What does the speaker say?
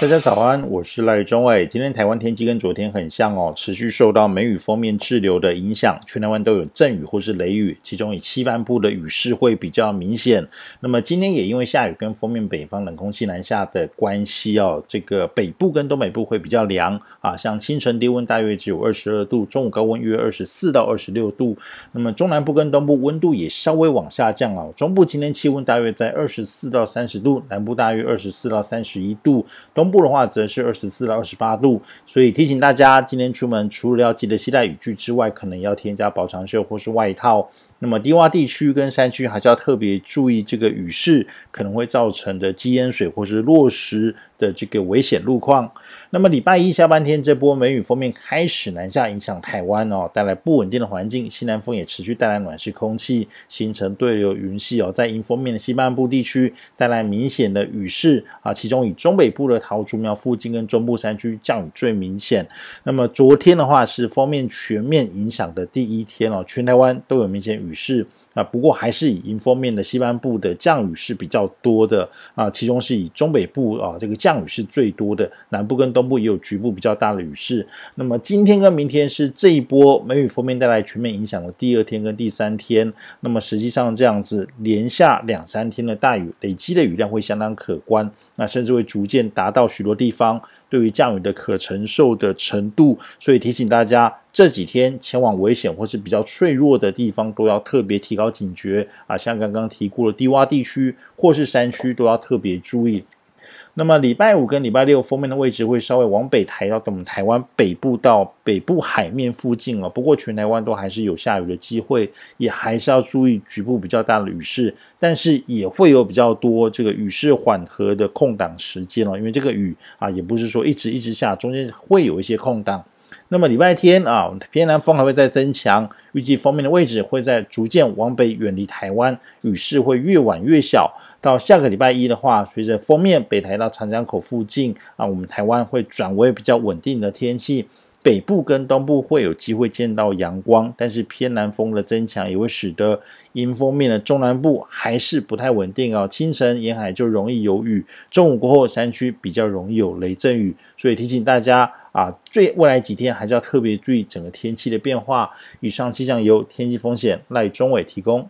大家早安，我是赖中伟。今天台湾天气跟昨天很像哦，持续受到梅雨锋面滞留的影响，全台湾都有阵雨或是雷雨，其中以西半部的雨势会比较明显。那么今天也因为下雨跟封面北方冷空气南下的关系哦，这个北部跟东北部会比较凉啊，像清晨低温大约只有二十二度，中午高温约二十四到二十六度。那么中南部跟东部温度也稍微往下降哦，中部今天气温大约在二十四到三十度，南部大约二十四到三十一度，东。部的话则是二十四到二十八度，所以提醒大家今天出门除了要记得携带雨具之外，可能要添加薄长袖或是外套。那么低洼地区跟山区还是要特别注意这个雨势可能会造成的积淹水或是落石的这个危险路况。那么礼拜一下半天这波梅雨封面开始南下影响台湾哦，带来不稳定的环境，西南风也持续带来暖湿空气，形成对流云系哦，在迎风面的西半部地区带来明显的雨势啊，其中以中北部的桃主庙附近跟中部山区降雨最明显。那么昨天的话是封面全面影响的第一天哦，全台湾都有明显雨势啊。不过还是以迎封面的西半部的降雨是比较多的啊，其中是以中北部啊这个降雨是最多的，南部跟东部也有局部比较大的雨势。那么今天跟明天是这一波梅雨封面带来全面影响的第二天跟第三天。那么实际上这样子连下两三天的大雨，累积的雨量会相当可观，那甚至会逐渐达到。许多地方对于降雨的可承受的程度，所以提醒大家，这几天前往危险或是比较脆弱的地方，都要特别提高警觉啊！像刚刚提过的低洼地区或是山区，都要特别注意。那么礼拜五跟礼拜六封面的位置会稍微往北抬到我们台湾北部到北部海面附近哦。不过全台湾都还是有下雨的机会，也还是要注意局部比较大的雨势。但是也会有比较多这个雨势缓和的空档时间哦，因为这个雨啊也不是说一直一直下，中间会有一些空档。那么礼拜天啊，偏南风还会再增强，预计封面的位置会在逐渐往北远离台湾，雨势会越晚越小。到下个礼拜一的话，随着封面北台到长江口附近啊，我们台湾会转为比较稳定的天气，北部跟东部会有机会见到阳光，但是偏南风的增强也会使得阴风面的中南部还是不太稳定哦。清晨沿海就容易有雨，中午过后山区比较容易有雷阵雨，所以提醒大家。啊，最未来几天还是要特别注意整个天气的变化。以上气象由天气风险赖中伟提供。